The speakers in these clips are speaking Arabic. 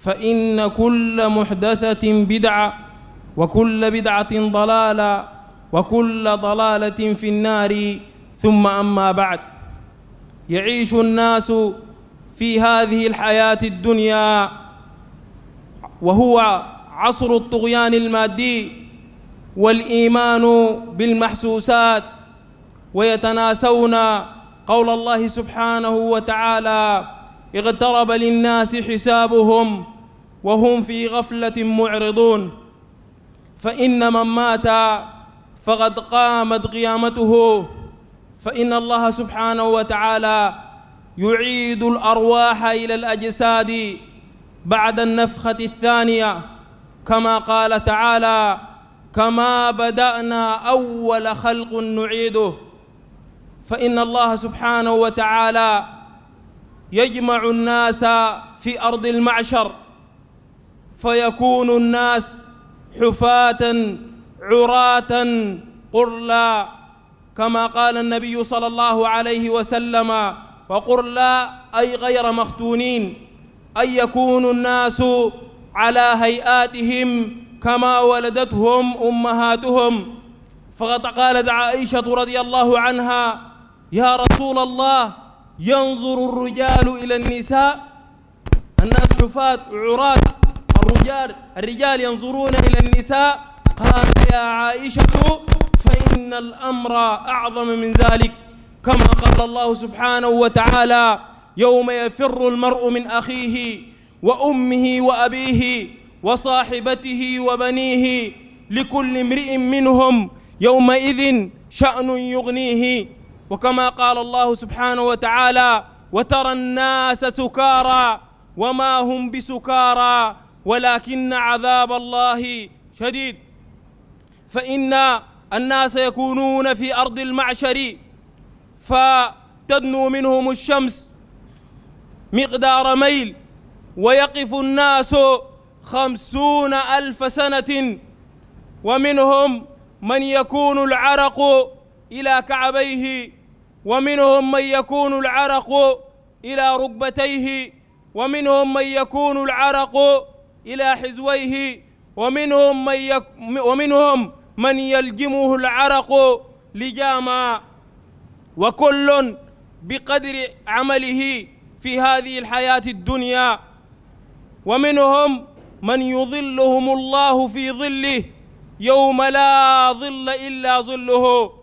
فإن كل محدثة بدعة وكل بدعة ضلالة وكل ضلالة في النار ثم أما بعد يعيش الناس في هذه الحياة الدنيا وهو عصر الطغيان المادي والإيمان بالمحسوسات ويتناسون قول الله سبحانه وتعالى اقترب للناس حسابهم وهم في غفلة معرضون فإن من مات فقد قامت قيامته فإن الله سبحانه وتعالى يعيد الأرواح إلى الأجساد بعد النفخة الثانية كما قال تعالى كما بدأنا أول خلق نعيده فإن الله سبحانه وتعالى يجمع الناس في أرض المعشر فيكون الناس حفاة عراة قرلا كما قال النبي صلى الله عليه وسلم وقرلا أي غير مختونين أي يكون الناس على هيئاتهم كما ولدتهم أمهاتهم فقد قالت عائشة رضي الله عنها يا رسول الله ينظر الرجال إلى النساء الناس حفاة عراة الرجال الرجال ينظرون إلى النساء قال يا عائشة فإن الأمر أعظم من ذلك كما قال الله سبحانه وتعالى يوم يفر المرء من أخيه وأمه وأبيه وصاحبته وبنيه لكل امرئ منهم يومئذ شأن يغنيه وكما قال الله سبحانه وتعالى وترى الناس سكارى وما هم بسكارى ولكن عذاب الله شديد فإن الناس يكونون في أرض المعشر فتدنو منهم الشمس مقدار ميل ويقف الناس خمسون ألف سنة ومنهم من يكون العرق إلى كعبيه ومنهم من يكون العرق إلى ركبتيه ومنهم من يكون العرق إلى حزويه ومنهم من يك ومنهم من يلجمه العرق لجاما وكل بقدر عمله في هذه الحياة الدنيا ومنهم من يظلهم الله في ظله يوم لا ظل إلا ظله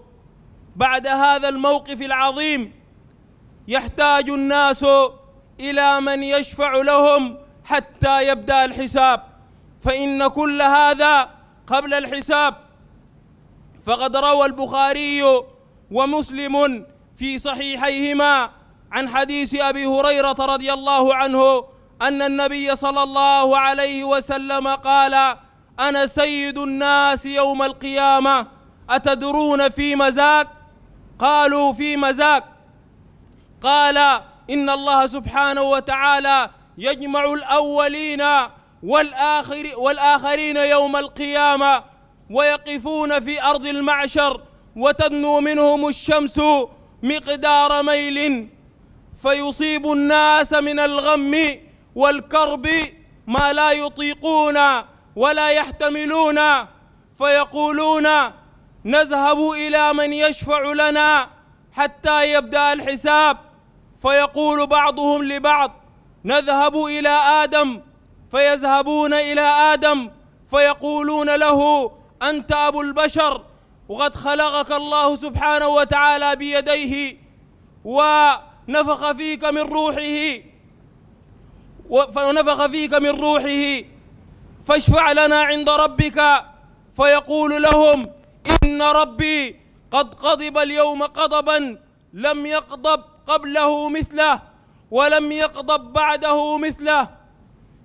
بعد هذا الموقف العظيم يحتاج الناس الى من يشفع لهم حتى يبدا الحساب فان كل هذا قبل الحساب فقد روى البخاري ومسلم في صحيحيهما عن حديث ابي هريره رضي الله عنه ان النبي صلى الله عليه وسلم قال انا سيد الناس يوم القيامه اتدرون في مزاك قالوا في مزاق قال إن الله سبحانه وتعالى يجمع الأولين والآخر والآخرين يوم القيامة ويقفون في أرض المعشر وتدنو منهم الشمس مقدار ميل فيصيب الناس من الغم والكرب ما لا يطيقون ولا يحتملون فيقولون نذهب إلى من يشفع لنا حتى يبدأ الحساب فيقول بعضهم لبعض نذهب إلى آدم فيذهبون إلى آدم فيقولون له أنت أبو البشر وقد خلقك الله سبحانه وتعالى بيديه ونفخ فيك من روحه ونفخ فيك من روحه فاشفع لنا عند ربك فيقول لهم إن ربي قد قضب اليوم قضبا لم يغضب قبله مثله ولم يغضب بعده مثله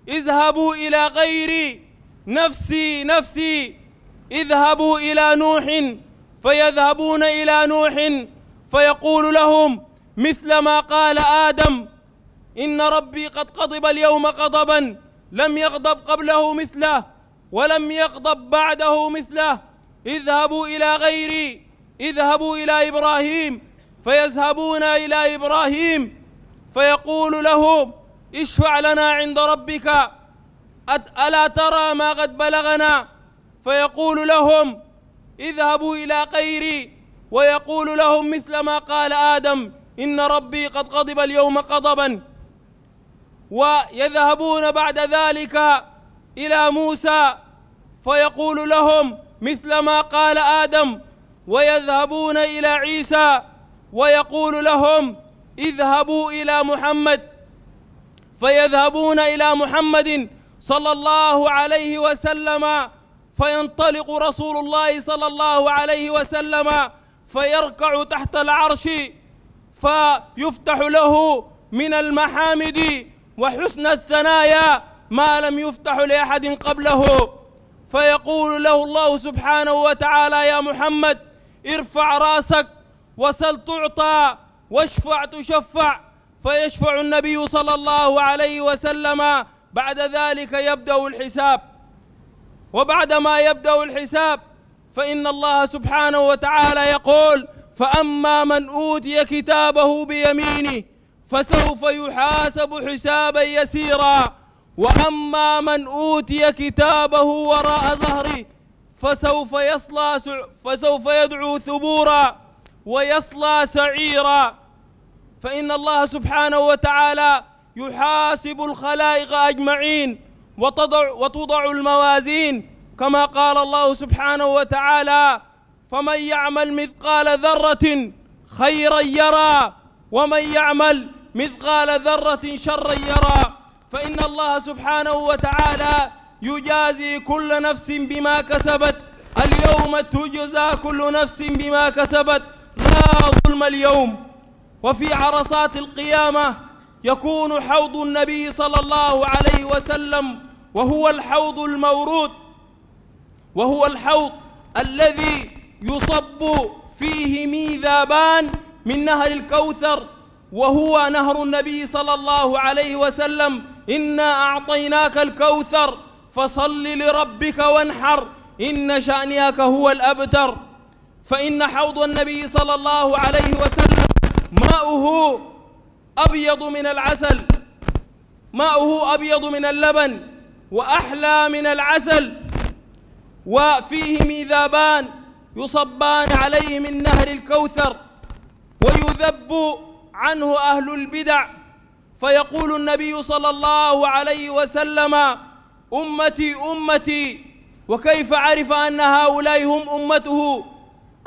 اذهبوا إلى غيري نفسي نفسي اذهبوا إلى نوح فيذهبون إلى نوح فيقول لهم مثل ما قال آدم إن ربي قد قضب اليوم قضبا لم يغضب قبله مثله ولم يغضب بعده مثله اذهبوا إلى غيري اذهبوا إلى إبراهيم فيذهبون إلى إبراهيم فيقول لهم اشفع لنا عند ربك ألا ترى ما قد بلغنا فيقول لهم اذهبوا إلى غيري ويقول لهم مثل ما قال آدم إن ربي قد غضب اليوم غضبا ويذهبون بعد ذلك إلى موسى فيقول لهم مثل ما قال آدم ويذهبون إلى عيسى ويقول لهم اذهبوا إلى محمد فيذهبون إلى محمد صلى الله عليه وسلم فينطلق رسول الله صلى الله عليه وسلم فيركع تحت العرش فيفتح له من المحامد وحسن الثنايا ما لم يفتح لأحد قبله فيقول له الله سبحانه وتعالى يا محمد ارفع راسك وسل تعطى واشفع تشفع فيشفع النبي صلى الله عليه وسلم بعد ذلك يبدا الحساب وبعدما يبدا الحساب فان الله سبحانه وتعالى يقول فاما من اوتي كتابه بيمينه فسوف يحاسب حسابا يسيرا وأما من أوتي كتابه وراء ظهري فسوف يصلى فسوف يدعو ثبورا ويصلى سعيرا فإن الله سبحانه وتعالى يحاسب الخلائق أجمعين وتضع وتضع الموازين كما قال الله سبحانه وتعالى فمن يعمل مثقال ذرة خيرا يرى ومن يعمل مثقال ذرة شرا يرى فإن الله سبحانه وتعالى يجازي كل نفس بما كسبت اليوم تجزى كل نفس بما كسبت لا ظلم اليوم وفي عرصات القيامة يكون حوض النبي صلى الله عليه وسلم وهو الحوض المورود وهو الحوض الذي يصب فيه ميذابان من نهر الكوثر وهو نهر النبي صلى الله عليه وسلم إنا أعطيناك الكوثر فصل لربك وانحر إن شأنك هو الأبتر فإن حوض النبي صلى الله عليه وسلم ماؤه أبيض من العسل ماؤه أبيض من اللبن وأحلى من العسل وفيه ميذابان يصبان عليه من نهر الكوثر ويذب عنه أهل البدع فيقول النبي صلى الله عليه وسلم أمتي أمتي وكيف عرف أن هؤلاء هم أمته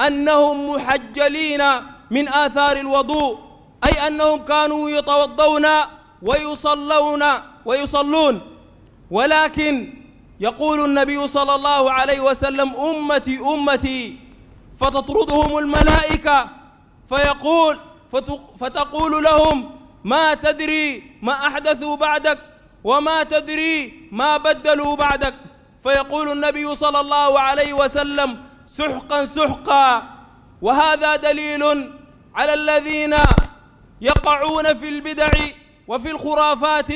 أنهم محجلين من آثار الوضوء أي أنهم كانوا يتوضون ويصلون ويصلون ولكن يقول النبي صلى الله عليه وسلم أمتي أمتي فتطردهم الملائكة فيقول فتقول لهم ما تدري ما أحدثوا بعدك وما تدري ما بدلوا بعدك فيقول النبي صلى الله عليه وسلم سحقا سحقا وهذا دليل على الذين يقعون في البدع وفي الخرافات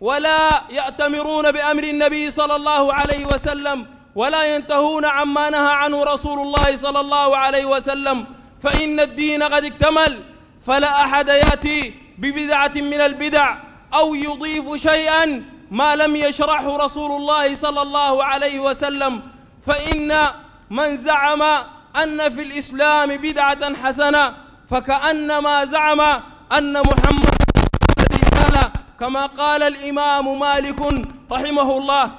ولا يأتمرون بأمر النبي صلى الله عليه وسلم ولا ينتهون عما نهى عنه رسول الله صلى الله عليه وسلم فإن الدين قد اكتمل فلا أحد يأتي ببدعة من البدع أو يضيف شيئا ما لم يشرحه رسول الله صلى الله عليه وسلم فإن من زعم أن في الإسلام بدعة حسنة فكأنما زعم أن محمد رسالة كما قال الإمام مالك رحمه الله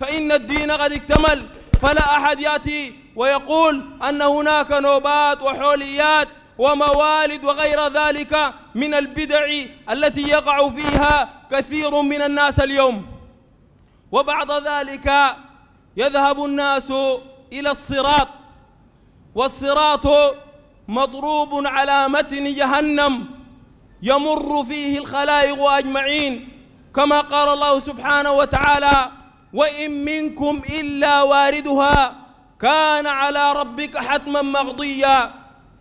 فإن الدين قد اكتمل فلا أحد يأتي ويقول أن هناك نوبات وحوليات وموالد وغير ذلك من البدع التي يقع فيها كثير من الناس اليوم وبعد ذلك يذهب الناس إلى الصراط والصراط مضروب على متن جهنم يمر فيه الخلائق أجمعين كما قال الله سبحانه وتعالى وإن منكم إلا واردها كان على ربك حتما مغضيا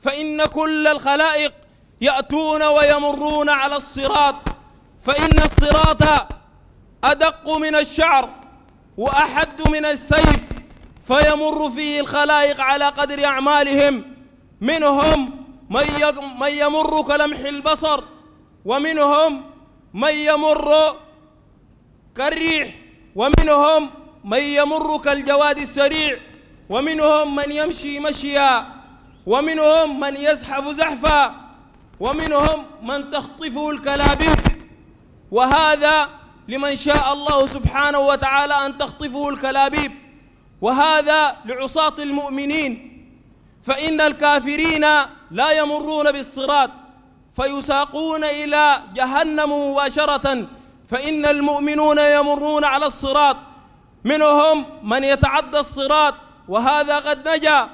فإن كل الخلائق يأتون ويمرون على الصراط فإن الصراط أدق من الشعر وأحد من السيف فيمر فيه الخلائق على قدر أعمالهم منهم من يمر كلمح البصر ومنهم من يمر كالريح ومنهم من يمر كالجواد السريع ومنهم من يمشي مشيا ومنهم من يزحف زحفا ومنهم من تخطفه الكلابيب وهذا لمن شاء الله سبحانه وتعالى أن تخطفه الكلابيب وهذا لعصاة المؤمنين فإن الكافرين لا يمرون بالصراط فيساقون إلى جهنم مباشرة فإن المؤمنون يمرون على الصراط منهم من يتعدى الصراط وهذا قد نجا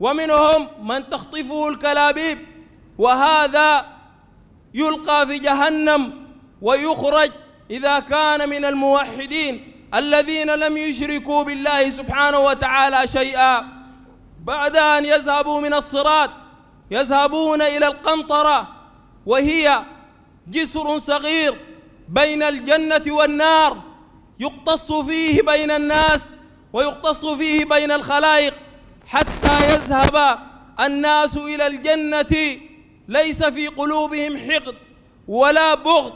ومنهم من تخطفه الكلابيب وهذا يلقى في جهنم ويخرج إذا كان من الموحدين الذين لم يشركوا بالله سبحانه وتعالى شيئا بعد أن يذهبوا من الصراط يذهبون إلى القنطرة وهي جسر صغير بين الجنة والنار يقتص فيه بين الناس ويقتص فيه بين الخلائق حتى يذهب الناس إلى الجنة ليس في قلوبهم حقد ولا بغض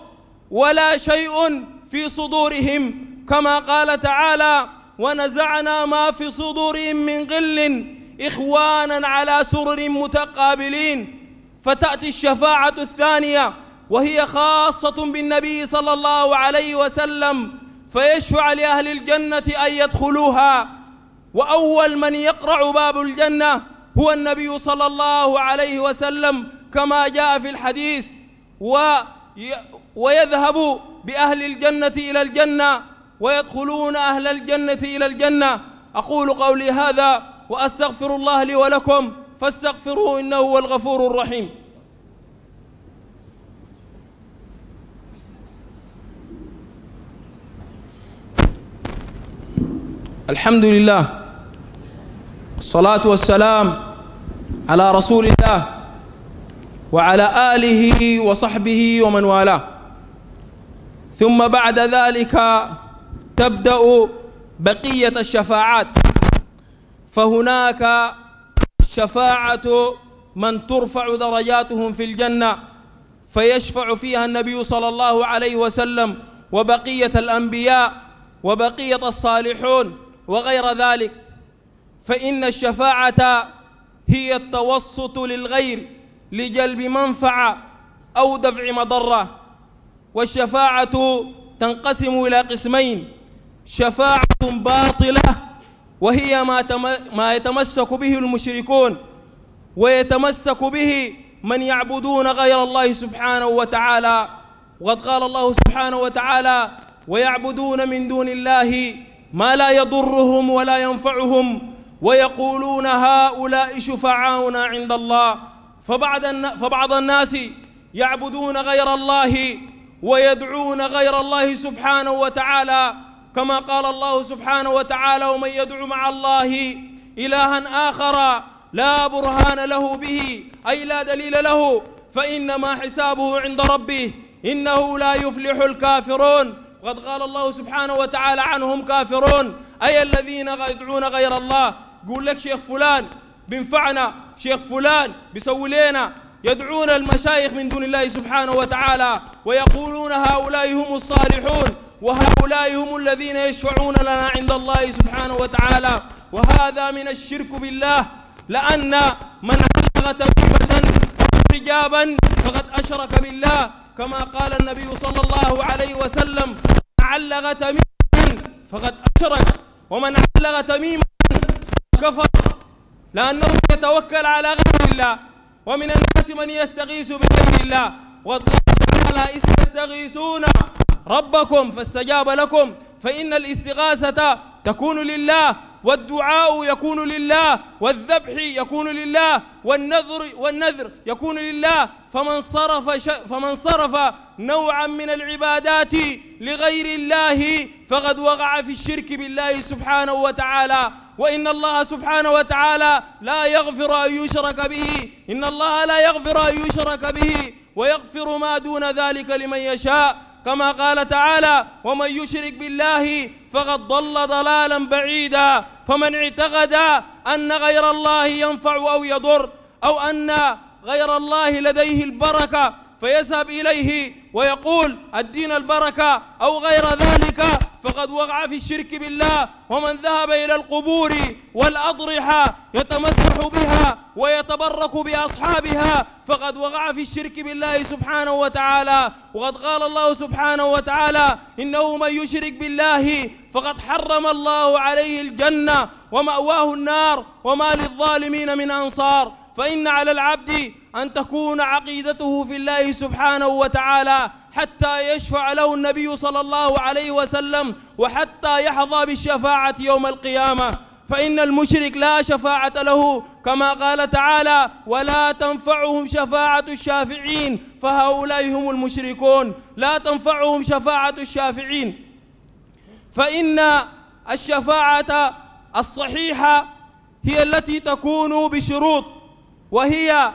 ولا شيء في صدورهم كما قال تعالى ونزعنا ما في صدورهم من غل إخوانا على سرر متقابلين فتأتي الشفاعة الثانية وهي خاصة بالنبي صلى الله عليه وسلم فيشفع لأهل الجنة أن يدخلوها وأول من يقرع باب الجنة هو النبي صلى الله عليه وسلم كما جاء في الحديث ويذهب بأهل الجنة إلى الجنة ويدخلون أهل الجنة إلى الجنة أقول قولي هذا وأستغفر الله لي ولكم فاستغفروه إنه هو الغفور الرحيم الحمد لله الصلاة والسلام على رسول الله وعلى آله وصحبه ومن والاه ثم بعد ذلك تبدأ بقية الشفاعات فهناك شفاعة من ترفع درجاتهم في الجنة فيشفع فيها النبي صلى الله عليه وسلم وبقية الأنبياء وبقية الصالحون وغير ذلك فإن الشفاعة هي التوسط للغير لجلب منفعة أو دفع مضرة والشفاعة تنقسم إلى قسمين شفاعة باطلة وهي ما, ما يتمسك به المشركون ويتمسك به من يعبدون غير الله سبحانه وتعالى وقد قال الله سبحانه وتعالى ويعبدون من دون الله ما لا يضرهم ولا ينفعهم ويقولون هؤلاء شفعاؤنا عند الله فبعد فبعض الناس يعبدون غير الله ويدعون غير الله سبحانه وتعالى كما قال الله سبحانه وتعالى ومن يدعو مع الله إلها آخر لا برهان له به أي لا دليل له فإنما حسابه عند ربه إنه لا يفلح الكافرون وقد قال الله سبحانه وتعالى عنهم كافرون أي الذين يدعون غير الله يقول لك شيخ فلان بينفعنا شيخ فلان بيسوي لنا يدعون المشايخ من دون الله سبحانه وتعالى ويقولون هؤلاء هم الصالحون وهؤلاء هم الذين يشفعون لنا عند الله سبحانه وتعالى وهذا من الشرك بالله لأن من علق تبيبة حجابا فقد أشرك بالله كما قال النبي صلى الله عليه وسلم علغ تميما فقد أشرك ومن علغ تميما كفر لأنه يتوكل على غير الله ومن الناس من يستغيث بغير الله والله تعالى استغيثون ربكم فاستجاب لكم فإن الاستغاثة تكون لله والدعاء يكون لله والذبح يكون لله والنذر والنذر يكون لله فمن صرف فمن صرف نوعا من العبادات لغير الله فقد وقع في الشرك بالله سبحانه وتعالى وإن الله سبحانه وتعالى لا يغفر أن يشرك به إن الله لا يغفر أن يشرك به ويغفر ما دون ذلك لمن يشاء كما قال تعالى ومن يشرك بالله فقد ضل ضلالا بعيدا فمن اعتقد أن غير الله ينفع أو يضر أو أن غير الله لديه البركة فيذهب إليه ويقول الدين البركة أو غير ذلك فقد وقع في الشرك بالله ومن ذهب إلى القبور والأضرحة يتمسح بها ويتبرك بأصحابها فقد وقع في الشرك بالله سبحانه وتعالى وقد قال الله سبحانه وتعالى إنه من يشرك بالله فقد حرم الله عليه الجنة ومأواه النار وما للظالمين من أنصار فإن على العبد أن تكون عقيدته في الله سبحانه وتعالى حتى يشفع له النبي صلى الله عليه وسلم وحتى يحظى بالشفاعة يوم القيامة فإن المشرك لا شفاعة له كما قال تعالى ولا تنفعهم شفاعة الشافعين فهؤلاء هم المشركون لا تنفعهم شفاعة الشافعين فإن الشفاعة الصحيحة هي التي تكون بشروط وهي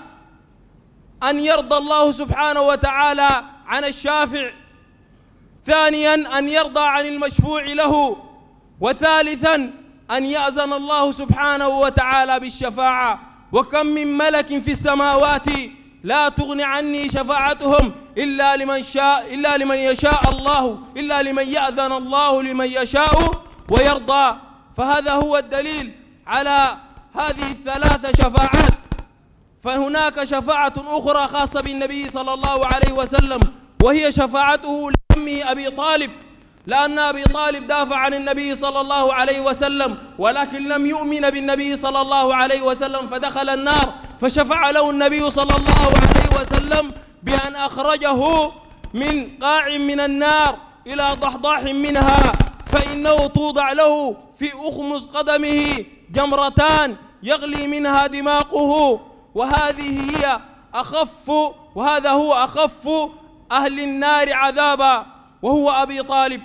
أن يرضى الله سبحانه وتعالى عن الشافع ثانيا أن يرضى عن المشفوع له وثالثا أن يأذن الله سبحانه وتعالى بالشفاعة وكم من ملك في السماوات لا تغني عني شفاعتهم إلا لمن شاء إلا لمن يشاء الله إلا لمن يأذن الله لمن يشاء ويرضى فهذا هو الدليل على هذه الثلاث شفاعات فهناك شفاعة أخرى خاصة بالنبي صلى الله عليه وسلم وهي شفاعته لأمه أبي طالب لأن أبي طالب دافع عن النبي صلى الله عليه وسلم ولكن لم يؤمن بالنبي صلى الله عليه وسلم فدخل النار فشفع له النبي صلى الله عليه وسلم بأن أخرجه من قاع من النار إلى ضحضاح منها فإنه توضع له في أخمص قدمه جمرتان يغلي منها دماغه وهذه هي أخف وهذا هو أخف أهل النار عذابا وهو أبي طالب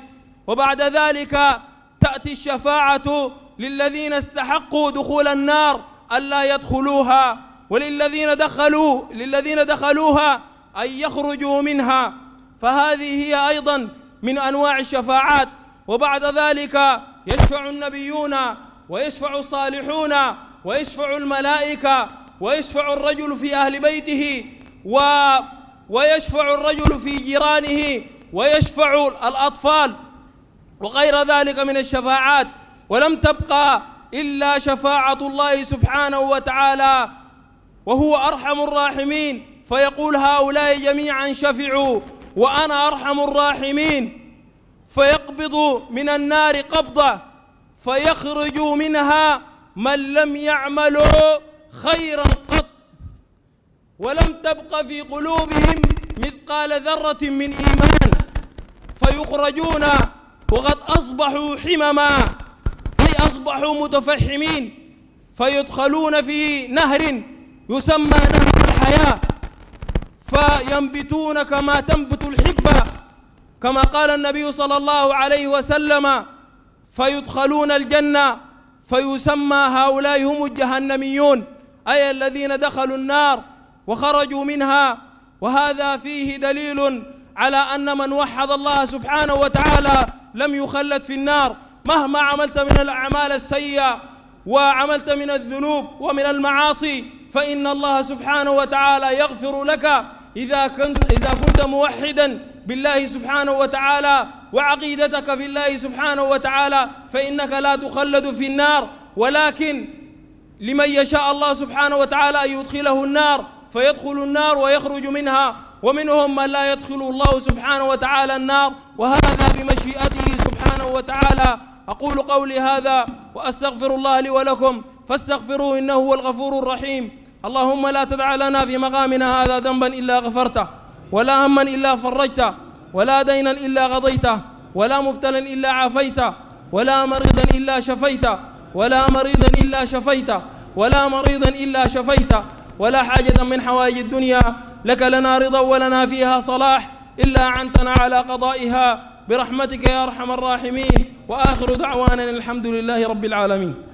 وبعد ذلك تأتي الشفاعة للذين استحقوا دخول النار ألا يدخلوها وللذين دخلوا للذين دخلوها أن يخرجوا منها فهذه هي أيضا من أنواع الشفاعات وبعد ذلك يشفع النبيون ويشفع الصالحون ويشفع الملائكة ويشفع الرجل في أهل بيته و ويشفع الرجل في جيرانه ويشفع الأطفال وغير ذلك من الشفاعات ولم تبقى إلا شفاعة الله سبحانه وتعالى وهو أرحم الراحمين فيقول هؤلاء جميعا شفعوا وأنا أرحم الراحمين فيقبض من النار قبضة فيخرج منها من لم يعملوا خيرا قط ولم تبق في قلوبهم مثقال ذرة من إيمان فيخرجون وقد أصبحوا حمما أي أصبحوا متفحمين فيدخلون في نهر يسمى نهر الحياة فينبتون كما تنبت الحبة كما قال النبي صلى الله عليه وسلم فيدخلون الجنة فيسمى هؤلاء هم الجهنميون أي الذين دخلوا النار وخرجوا منها وهذا فيه دليل على أن من وحد الله سبحانه وتعالى لم يخلد في النار مهما عملت من الأعمال السيئة وعملت من الذنوب ومن المعاصي فإن الله سبحانه وتعالى يغفر لك إذا كنت, إذا كنت موحدا بالله سبحانه وتعالى وعقيدتك في الله سبحانه وتعالى فإنك لا تخلد في النار ولكن لمن يشاء الله سبحانه وتعالى أن يدخله النار فيدخل النار ويخرج منها ومنهم من لا يدخل الله سبحانه وتعالى النار وهذا بمشيئته سبحانه وتعالى أقول قولي هذا وأستغفر الله لي ولكم فاستغفروه إنه هو الغفور الرحيم اللهم لا تدع لنا في مقامنا هذا ذنبا إلا غفرته ولا هما إلا فرجته ولا دينا إلا غضيته ولا مبتلا إلا عافيته ولا مريضا إلا شفيته ولا مريضا إلا شفيته ولا مريضا إلا شفيته ولا حاجة من حوائج الدنيا لك لنا رضا ولنا فيها صلاح إلا عنتنا على قضائها برحمتك يا أرحم الراحمين وآخر دعوانا الحمد لله رب العالمين